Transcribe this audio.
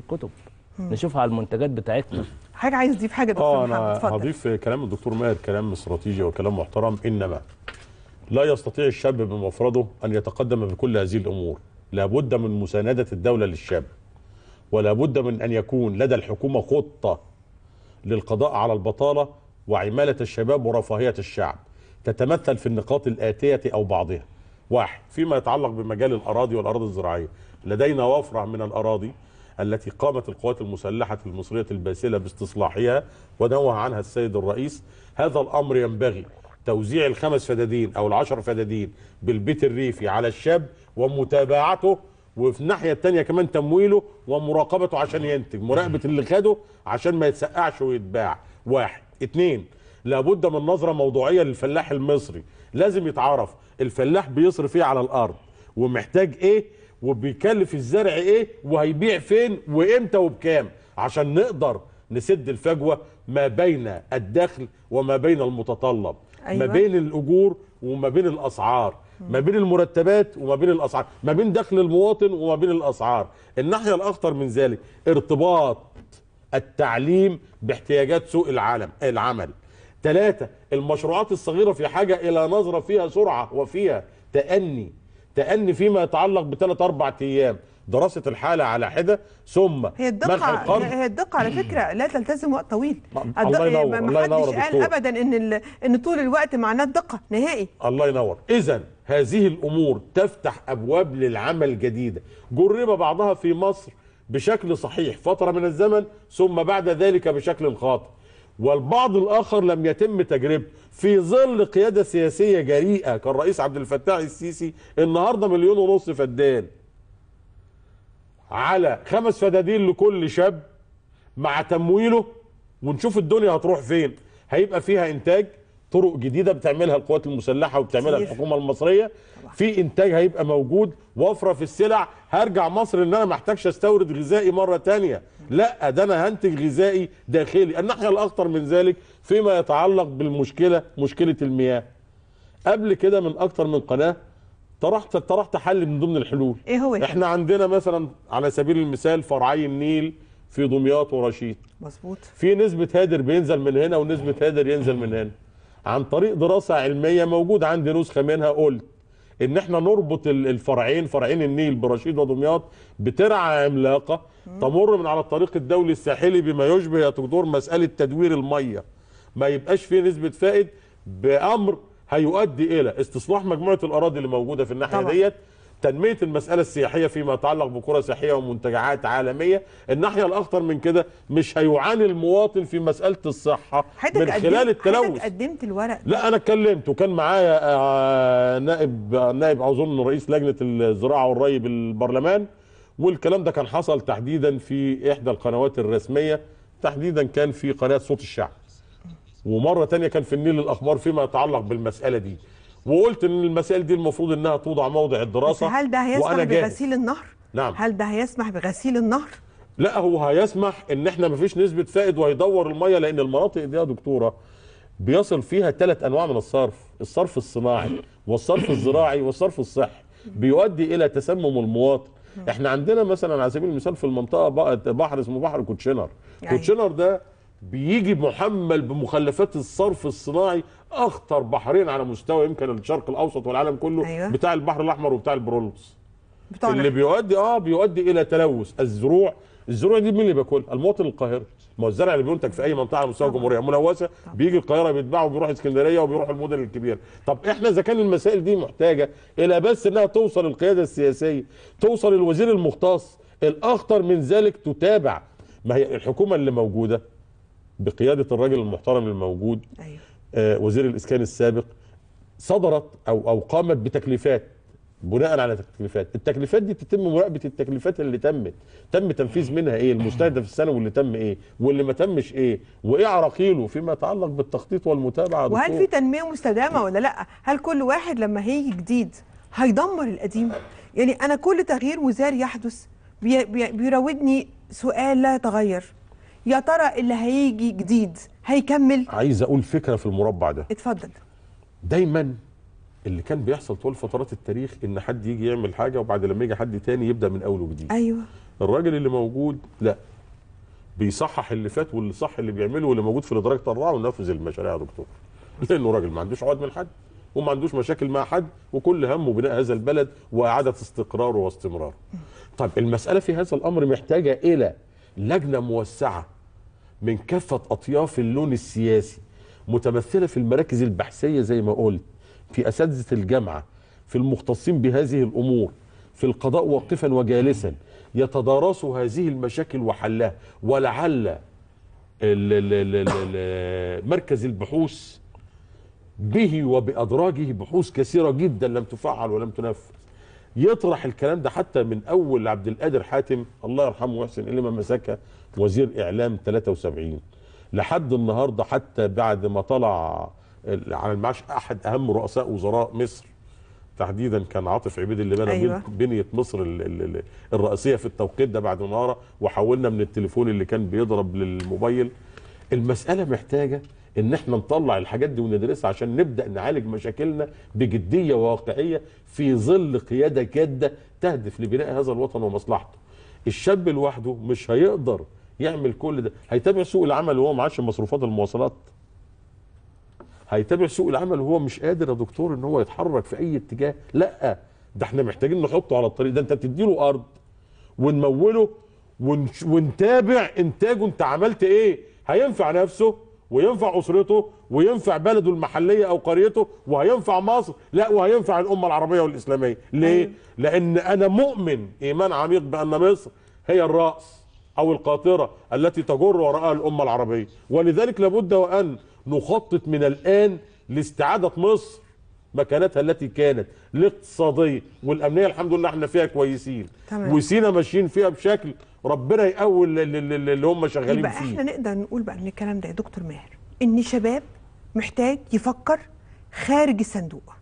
في الكتب نشوفها على المنتجات بتاعتنا حاجه عايز تضيف حاجه دكتور آه، محمد اه هضيف كلام الدكتور ماهر كلام استراتيجي وكلام محترم انما لا يستطيع الشاب بمفرده ان يتقدم بكل هذه الامور لابد من مسانده الدوله للشاب ولابد من ان يكون لدى الحكومه خطه للقضاء على البطاله وعماله الشباب ورفاهيه الشعب تتمثل في النقاط الاتيه او بعضها واحد فيما يتعلق بمجال الاراضي والاراضي الزراعيه لدينا وفره من الاراضي التي قامت القوات المسلحة المصرية الباسلة باستصلاحها ونوه عنها السيد الرئيس هذا الأمر ينبغي توزيع الخمس فدادين أو العشر فدادين بالبيت الريفي على الشاب ومتابعته وفي الناحية التانية كمان تمويله ومراقبته عشان ينتج مراقبة اللي خده عشان ما يتسقعش ويتباع واحد اتنين لابد من نظرة موضوعية للفلاح المصري لازم يتعرف الفلاح بيصرف ايه على الأرض ومحتاج ايه وبيكلف الزرع ايه وهيبيع فين وامتى وبكام عشان نقدر نسد الفجوه ما بين الدخل وما بين المتطلب أيوة. ما بين الاجور وما بين الاسعار ما بين المرتبات وما بين الاسعار ما بين دخل المواطن وما بين الاسعار الناحيه الاخطر من ذلك ارتباط التعليم باحتياجات سوق العالم العمل ثلاثة المشروعات الصغيرة في حاجة إلى نظرة فيها سرعة وفيها تأني تأني فيما يتعلق بثلاث أربع أيام دراسة الحالة على حدة ثم هي الدقة هي الدقة على فكرة لا تلتزم وقت طويل الله ينور ما ينور قال أبدا إن إن طول الوقت معناه الدقة نهائي الله ينور إذا هذه الأمور تفتح أبواب للعمل جديدة جرب بعضها في مصر بشكل صحيح فترة من الزمن ثم بعد ذلك بشكل خاطئ والبعض الآخر لم يتم تجربته في ظل قيادة سياسية جريئة كالرئيس عبد الفتاح السيسي النهاردة مليون ونص فدان على خمس فدادين لكل شاب مع تمويله ونشوف الدنيا هتروح فين هيبقى فيها إنتاج طرق جديده بتعملها القوات المسلحه وبتعملها الحكومه المصريه في انتاج هيبقى موجود وفره في السلع هرجع مصر ان انا ما احتاجش استورد غذائي مره ثانيه لا ده انا هنتج غذائي داخلي الناحيه الاخطر من ذلك فيما يتعلق بالمشكله مشكله المياه قبل كده من اكتر من قناه طرحت طرحت حل من ضمن الحلول ايه هو احنا عندنا مثلا على سبيل المثال فرعي النيل في دمياط ورشيد مظبوط في نسبه هادر بينزل من هنا ونسبه هادر ينزل من هنا عن طريق دراسة علمية موجود عندي نسخة منها قلت ان احنا نربط الفرعين فرعين النيل برشيد ودمياط بترعة عملاقة تمر من على الطريق الدولي الساحلي بما يشبه يا دكتور مسألة تدوير المية ما يبقاش فيه نسبة فائد بأمر هيؤدي إلى استصلاح مجموعة الأراضي اللي موجودة في الناحية ديت تنميه المساله السياحيه فيما يتعلق بكرة سياحيه ومنتجعات عالميه الناحيه الاخطر من كده مش هيعاني المواطن في مساله الصحه من خلال التلوث قدمت الورق لا انا اتكلمت وكان معايا آه، نائب نائب اظن رئيس لجنه الزراعه والري بالبرلمان والكلام ده كان حصل تحديدا في احدى القنوات الرسميه تحديدا كان في قناه صوت الشعب ومره تانية كان في النيل الاخبار فيما يتعلق بالمساله دي وقلت ان المسائل دي المفروض انها توضع موضع الدراسه بس هل ده هيسمح بغسيل النهر نعم هل ده هيسمح بغسيل النهر لا هو هيسمح ان احنا مفيش نسبه فائد وهيدور الميه لان المناطق دي يا دكتوره بيصل فيها ثلاث انواع من الصرف الصرف الصناعي والصرف الزراعي والصرف الصحي بيؤدي الى تسمم المواطن نعم. احنا عندنا مثلا على سبيل المثال في المنطقه بحر اسمه بحر كوتشنر يعني. كوتشنر ده بيجي محمل بمخلفات الصرف الصناعي اخطر بحرين على مستوى يمكن الشرق الاوسط والعالم كله أيوة. بتاع البحر الاحمر وبتاع البرولوس بتاعنا. اللي بيؤدي اه بيؤدي الى تلوث الزروع الزروع دي مين اللي بياكلها المواطن القاهري ما هو الزرع اللي بينتج في اي منطقه على مستوى الجمهوريه ملوثه بيجي القاهره بيتباعه وبيروح اسكندريه وبيروح المدن الكبيره طب احنا اذا كان المسائل دي محتاجه الى بس انها توصل للقياده السياسيه توصل للوزير المختص الاخطر من ذلك تتابع ما هي الحكومه اللي موجوده بقياده الراجل المحترم الموجود أيوة. آه وزير الاسكان السابق صدرت او او قامت بتكليفات بناء على تكليفات التكليفات دي تتم مراقبه التكليفات اللي تمت تم تنفيذ منها ايه المستهدف السنوي اللي تم ايه واللي ما تمش ايه وايه عراقيله فيما يتعلق بالتخطيط والمتابعه وهل في تنميه مستدامه ولا لا هل كل واحد لما هيجي جديد هيدمر القديم يعني انا كل تغيير وزاري يحدث بيراودني سؤال لا يتغير يا ترى اللي هيجي جديد هيكمل عايز اقول فكره في المربع ده اتفضل دايما اللي كان بيحصل طول فترات التاريخ ان حد يجي يعمل حاجه وبعد لما يجي حد تاني يبدا من اول وجديد ايوه الراجل اللي موجود لا بيصحح اللي فات واللي صح اللي بيعمله واللي موجود في الادراج طلعه ونفذ المشاريع يا دكتور لانه راجل ما عندوش عقد من حد وما عندوش مشاكل مع حد وكل همه بناء هذا البلد واعاده استقراره واستمراره. طب المساله في هذا الامر محتاجه الى لجنه موسعه من كافه اطياف اللون السياسي متمثله في المراكز البحثيه زي ما قلت في اساتذه الجامعه في المختصين بهذه الامور في القضاء واقفا وجالسا يتدارسوا هذه المشاكل وحلها ولعل مركز البحوث به وبأدراجه بحوث كثيرة جدا لم تفعل ولم تنفذ يطرح الكلام ده حتى من اول عبد القادر حاتم الله يرحمه ويحسن اليه ما مسكها وزير اعلام 73 لحد النهارده حتى بعد ما طلع على المعاش احد اهم رؤساء وزراء مصر تحديدا كان عاطف عبيد اللي بنى أيوة. بنيه مصر الرئيسيه في التوقيت ده بعد مناره وحولنا من التليفون اللي كان بيضرب للموبايل المساله محتاجه ان احنا نطلع الحاجات دي وندرسها عشان نبدا نعالج مشاكلنا بجديه وواقعيه في ظل قياده جاده تهدف لبناء هذا الوطن ومصلحته. الشاب لوحده مش هيقدر يعمل كل ده، هيتابع سوق العمل وهو معاش مصروفات المواصلات. هيتابع سوق العمل وهو مش قادر يا دكتور ان هو يتحرك في اي اتجاه، لا ده احنا محتاجين نحطه على الطريق ده انت بتدي له ارض ونموله ونتابع انتاجه انت عملت ايه؟ هينفع نفسه وينفع اسرته وينفع بلده المحليه او قريته وهينفع مصر لا وهينفع الامه العربيه والاسلاميه ليه أيوة. لان انا مؤمن ايمان عميق بان مصر هي الراس او القاطره التي تجر وراءها الامه العربيه ولذلك لابد وان نخطط من الان لاستعاده مصر مكانتها التي كانت الاقتصاديه والامنيه الحمد لله احنا فيها كويسين تمام. وسينا ماشيين فيها بشكل ربنا يقوي اللي هم شغالين يبقى فيه يبقى احنا نقدر نقول بقى من الكلام ده يا دكتور ماهر ان شباب محتاج يفكر خارج الصندوق